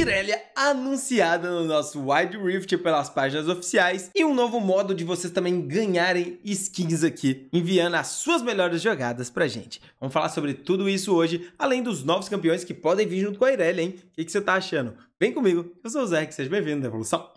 Irelia anunciada no nosso Wide Rift pelas páginas oficiais e um novo modo de vocês também ganharem skins aqui, enviando as suas melhores jogadas pra gente. Vamos falar sobre tudo isso hoje, além dos novos campeões que podem vir junto com a Irelia, hein? O que, você tá achando? Vem comigo, eu sou o Zé, seja bem-vindo à Evolução.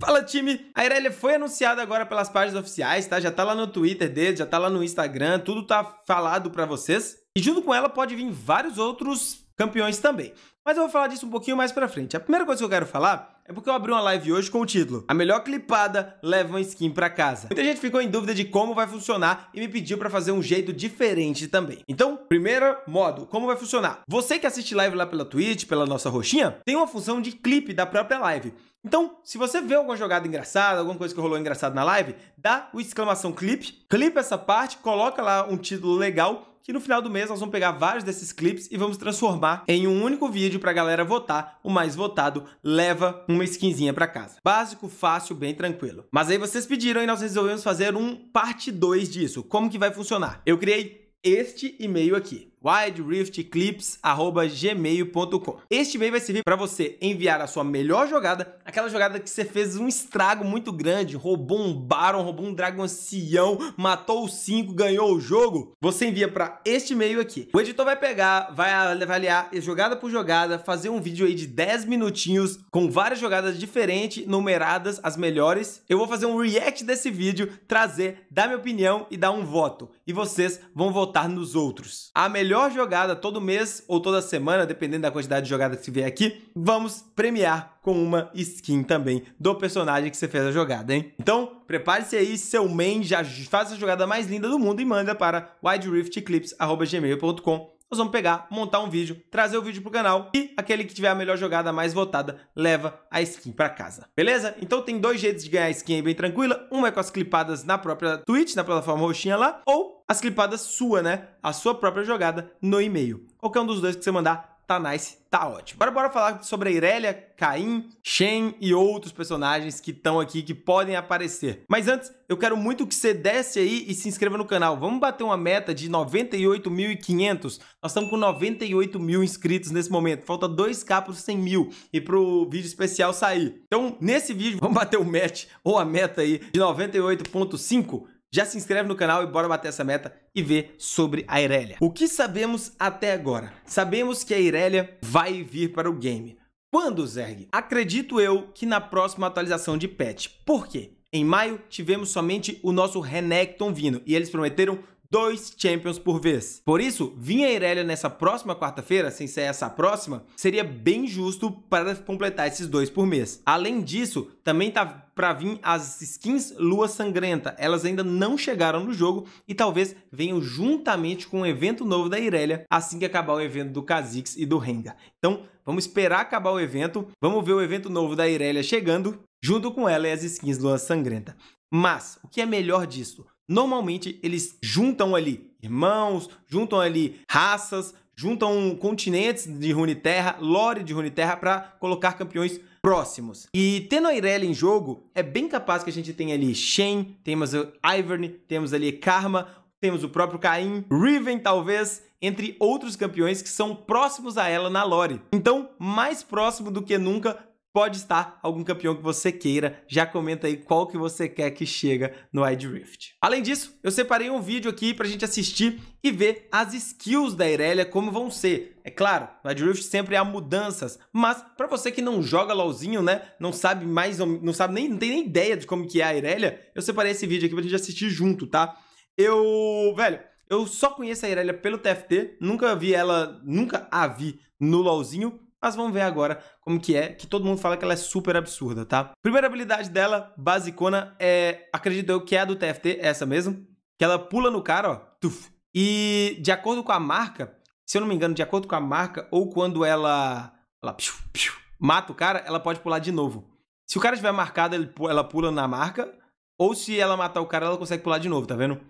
Fala time! A Irelia foi anunciada agora pelas páginas oficiais, tá? Já tá lá no Twitter dele, já tá lá no Instagram, tudo tá falado para vocês. E junto com ela pode vir vários outros campeões também. Mas eu vou falar disso um pouquinho mais pra frente. A primeira coisa que eu quero falar é porque eu abri uma live hoje com o título A melhor clipada leva uma skin pra casa. Muita gente ficou em dúvida de como vai funcionar e me pediu pra fazer um jeito diferente também. Então, primeiro modo, como vai funcionar? Você que assiste live lá pela Twitch, pela nossa roxinha, tem uma função de clipe da própria live. Então, se você vê alguma jogada engraçada, alguma coisa que rolou engraçada na live, dá o exclamação clipe, clipa essa parte, coloca lá um título legal que no final do mês nós vamos pegar vários desses clipes e vamos transformar em um único vídeo para a galera votar. O mais votado leva uma skinzinha para casa. Básico, fácil, bem tranquilo. Mas aí vocês pediram e nós resolvemos fazer um parte 2 disso. Como que vai funcionar? Eu criei este e-mail aqui wildriftclips@gmail.com. Este e-mail vai servir para você enviar a sua melhor jogada, aquela jogada que você fez um estrago muito grande, roubou um Baron, roubou um Dragoncião, matou os cinco, ganhou o jogo. Você envia para este e-mail aqui. O editor vai pegar, vai avaliar jogada por jogada, fazer um vídeo aí de 10 minutinhos com várias jogadas diferentes, numeradas as melhores. Eu vou fazer um react desse vídeo, trazer, dar minha opinião e dar um voto. E vocês vão votar nos outros. A melhor melhor jogada todo mês ou toda semana, dependendo da quantidade de jogada que se vier aqui, vamos premiar com uma skin também do personagem que você fez a jogada, hein? Então, prepare-se aí, seu main, já faça a jogada mais linda do mundo e manda para widerifticlips.gmail.com nós vamos pegar, montar um vídeo, trazer o vídeo pro canal e aquele que tiver a melhor jogada mais votada leva a skin para casa. Beleza? Então tem dois jeitos de ganhar skin aí bem tranquila. Uma é com as clipadas na própria Twitch, na plataforma roxinha lá, ou as clipadas sua, né? A sua própria jogada no e-mail. Qualquer um dos dois que você mandar, tá nice, tá ótimo. Agora bora falar sobre a Irelia, Caim, Shen e outros personagens que estão aqui, que podem aparecer. Mas antes, eu quero muito que você desce aí e se inscreva no canal. Vamos bater uma meta de 98.500? Nós estamos com 98 mil inscritos nesse momento. Falta 2k para 100 mil e para o vídeo especial sair. Então, nesse vídeo, vamos bater o match ou a meta aí de 98.5 já se inscreve no canal e bora bater essa meta e ver sobre a Irelia. O que sabemos até agora? Sabemos que a Irelia vai vir para o game. Quando, Zerg? Acredito eu que na próxima atualização de patch. Por quê? Em maio, tivemos somente o nosso Renekton vindo e eles prometeram dois Champions por vez. Por isso, vir a Irelia nessa próxima quarta-feira, sem ser essa próxima, seria bem justo para completar esses dois por mês. Além disso, também tá para vir as skins Lua Sangrenta. Elas ainda não chegaram no jogo e talvez venham juntamente com um evento novo da Irelia assim que acabar o evento do Kha'Zix e do Renga. Então, vamos esperar acabar o evento, vamos ver o evento novo da Irelia chegando, junto com ela e as skins Lua Sangrenta. Mas, o que é melhor disso? Normalmente eles juntam ali irmãos, juntam ali raças, juntam continentes de Runeterra, lore de Runeterra para colocar campeões próximos. E tendo a Irelia em jogo, é bem capaz que a gente tenha ali Shen, temos Ivern, temos ali Karma, temos o próprio Caim, Riven talvez, entre outros campeões que são próximos a ela na lore. Então, mais próximo do que nunca pode estar algum campeão que você queira. Já comenta aí qual que você quer que chega no Wide Rift. Além disso, eu separei um vídeo aqui pra gente assistir e ver as skills da Irelia como vão ser. É claro, no Wide Rift sempre há mudanças, mas para você que não joga LoLzinho, né, não sabe mais, não sabe nem, não tem nem ideia de como que é a Irelia, eu separei esse vídeo aqui pra gente assistir junto, tá? Eu, velho, eu só conheço a Irelia pelo TFT, nunca vi ela, nunca a vi no LoLzinho, mas vamos ver agora como que é, que todo mundo fala que ela é super absurda, tá? Primeira habilidade dela, basicona, é, acredito eu que é a do TFT, é essa mesmo, que ela pula no cara, ó, tuf, e de acordo com a marca, se eu não me engano, de acordo com a marca, ou quando ela, ela piu, piu, mata o cara, ela pode pular de novo. Se o cara estiver marcado, ele, ela pula na marca, ou se ela matar o cara, ela consegue pular de novo, tá vendo?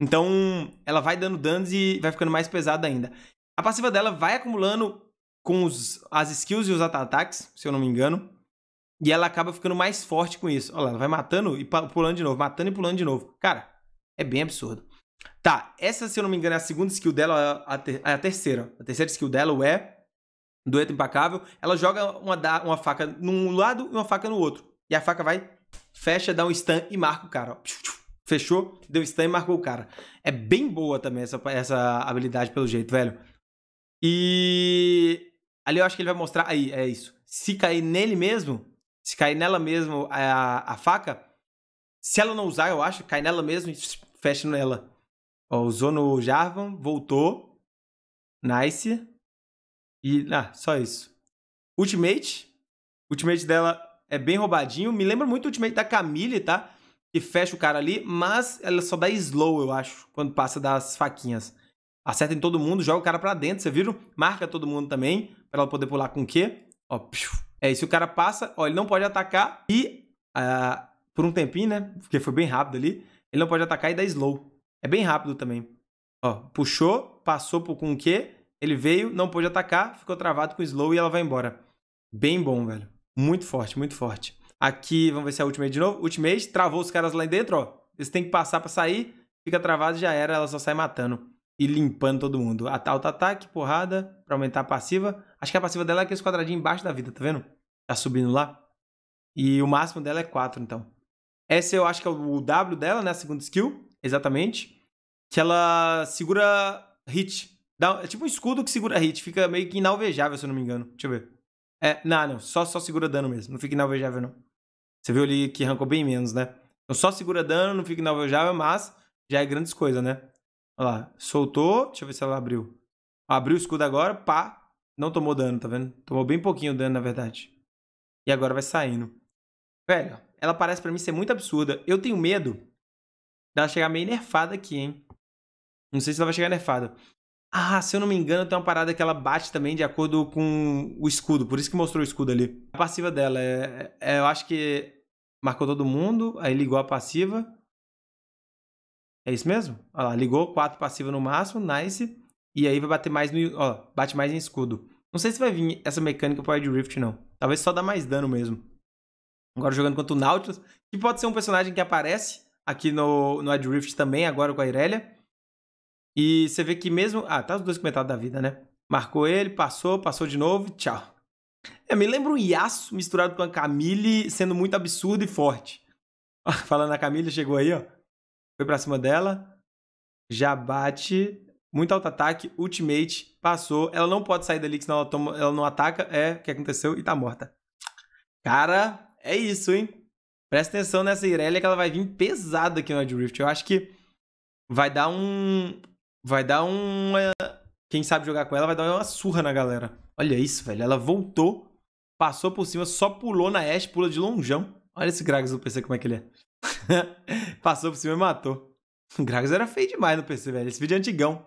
Então, ela vai dando danos e vai ficando mais pesada ainda. A passiva dela vai acumulando com os, as skills e os ataques, se eu não me engano. E ela acaba ficando mais forte com isso. Olha lá, ela vai matando e pulando de novo, matando e pulando de novo. Cara, é bem absurdo. Tá, essa, se eu não me engano, é a segunda skill dela, é a, ter, é a terceira. A terceira skill dela é Dueto Impacável. Ela joga uma, uma faca num lado e uma faca no outro. E a faca vai, fecha, dá um stun e marca o cara. Fechou, deu stun e marcou o cara. É bem boa também essa, essa habilidade, pelo jeito, velho. E Ali eu acho que ele vai mostrar. Aí, é isso. Se cair nele mesmo, se cair nela mesmo é, a, a faca, se ela não usar, eu acho, cai nela mesmo e fecha nela. Ó, usou no Jarvan, voltou. Nice. E. Ah, só isso. Ultimate. Ultimate dela é bem roubadinho. Me lembra muito o ultimate da Camille, tá? Que fecha o cara ali, mas ela só dá slow, eu acho, quando passa das faquinhas acerta em todo mundo, joga o cara para dentro, você viram? Marca todo mundo também, para ela poder pular com o quê? Ó, piu. É, e se o cara passa, ó, ele não pode atacar e, uh, por um tempinho, né, porque foi bem rápido ali, ele não pode atacar e dá slow. É bem rápido também. Ó, puxou, passou por, com o quê? Ele veio, não pôde atacar, ficou travado com slow e ela vai embora. Bem bom, velho. Muito forte, muito forte. Aqui, vamos ver se é a Ultimate de novo. Ultimate, travou os caras lá dentro, ó. Eles têm que passar para sair, fica travado e já era, ela só sai matando e limpando todo mundo. A auto-ataque, tá, tá, porrada, pra aumentar a passiva. Acho que a passiva dela é aquele quadradinho embaixo da vida, tá vendo? Tá subindo lá. E o máximo dela é 4, então. Essa eu acho que é o W dela, né? A segunda skill, exatamente. Que ela segura hit. Dá, é tipo um escudo que segura hit. Fica meio que inalvejável, se eu não me engano. Deixa eu ver. É, não, não. Só, só segura dano mesmo. Não fica inalvejável, não. Você viu ali que arrancou bem menos, né? Então só segura dano, não fica inalvejável, mas já é grandes coisas, né? Olha lá, soltou, deixa eu ver se ela abriu. Abriu o escudo agora, pá, não tomou dano, tá vendo? Tomou bem pouquinho dano, na verdade. E agora vai saindo. Velho, ela parece para mim ser muito absurda. Eu tenho medo dela chegar meio nerfada aqui, hein? Não sei se ela vai chegar nerfada. Ah, se eu não me engano, tem uma parada que ela bate também de acordo com o escudo. Por isso que mostrou o escudo ali. A passiva dela é, é eu acho que marcou todo mundo, aí ligou a passiva. É isso mesmo? Olha lá, ligou, 4 passiva no máximo, nice. E aí vai bater mais no. Ó, bate mais em escudo. Não sei se vai vir essa mecânica pro Wild Rift, não. Talvez só dá mais dano mesmo. Agora jogando contra o Nautilus, que pode ser um personagem que aparece aqui no, no Wild Rift também, agora com a Irelia. E você vê que mesmo. Ah, tá os dois metade da vida, né? Marcou ele, passou, passou de novo, tchau. É, me lembra um Yasuo misturado com a Camille sendo muito absurdo e forte. Falando a Camille, chegou aí, ó foi para cima dela, já bate, muito alto ataque, ultimate, passou. Ela não pode sair dali, que senão ela, toma, ela não ataca. É o que aconteceu e tá morta. Cara, é isso, hein? Presta atenção nessa Irelia que ela vai vir pesada aqui no Wild Rift. Eu acho que vai dar um. Vai dar um Quem sabe jogar com ela vai dar uma surra na galera. Olha isso, velho. Ela voltou, passou por cima, só pulou na Ashe, pula de longeão. Olha esse Gragas do PC como é que ele é. Passou por cima e matou. O Gragas era feio demais no PC, velho. Esse vídeo é antigão.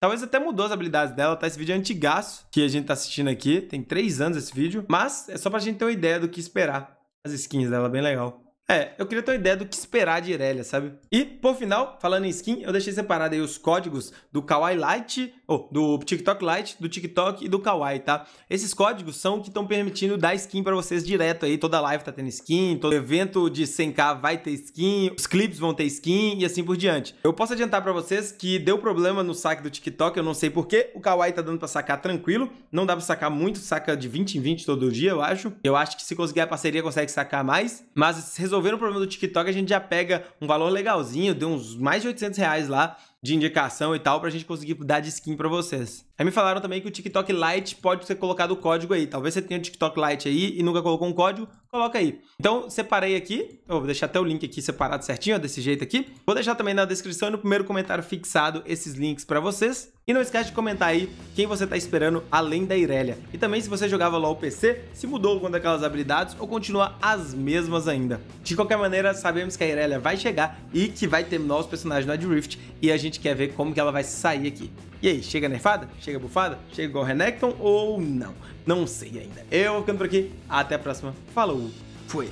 Talvez até mudou as habilidades dela, tá? Esse vídeo é antigaço que a gente tá assistindo aqui. Tem três anos esse vídeo. Mas é só pra gente ter uma ideia do que esperar. As skins dela, bem legal. É, eu queria ter uma ideia do que esperar de Irelia, sabe? E, por final, falando em skin, eu deixei separado aí os códigos do Kawaii Light, ou oh, do TikTok Light, do TikTok e do Kawaii, tá? Esses códigos são que estão permitindo dar skin para vocês direto aí, toda live tá tendo skin, todo evento de 100k vai ter skin, os clipes vão ter skin e assim por diante. Eu posso adiantar para vocês que deu problema no saque do TikTok, eu não sei porquê, o Kawaii tá dando pra sacar tranquilo, não dá pra sacar muito, saca de 20 em 20 todo dia, eu acho. Eu acho que se conseguir a parceria consegue sacar mais, mas esses resolvendo o problema do TikTok, a gente já pega um valor legalzinho, deu uns mais de 800 reais lá de indicação e tal pra gente conseguir dar de skin pra vocês. Aí me falaram também que o TikTok Lite pode ser colocado o código aí. Talvez você tenha o TikTok Lite aí e nunca colocou um código, coloca aí. Então, separei aqui. Eu vou deixar até o link aqui separado certinho, ó, desse jeito aqui. Vou deixar também na descrição e no primeiro comentário fixado esses links pra vocês. E não esquece de comentar aí quem você tá esperando além da Irelia. E também se você jogava LoL PC, se mudou quando aquelas habilidades ou continua as mesmas ainda. De qualquer maneira, sabemos que a Irelia vai chegar e que vai ter novos personagens na Drift e a gente gente quer ver como que ela vai sair aqui. E aí, chega nerfada? Chega bufada? Chega igual Renekton ou não? Não sei ainda. Eu vou ficando por aqui, até a próxima. Falou, fui!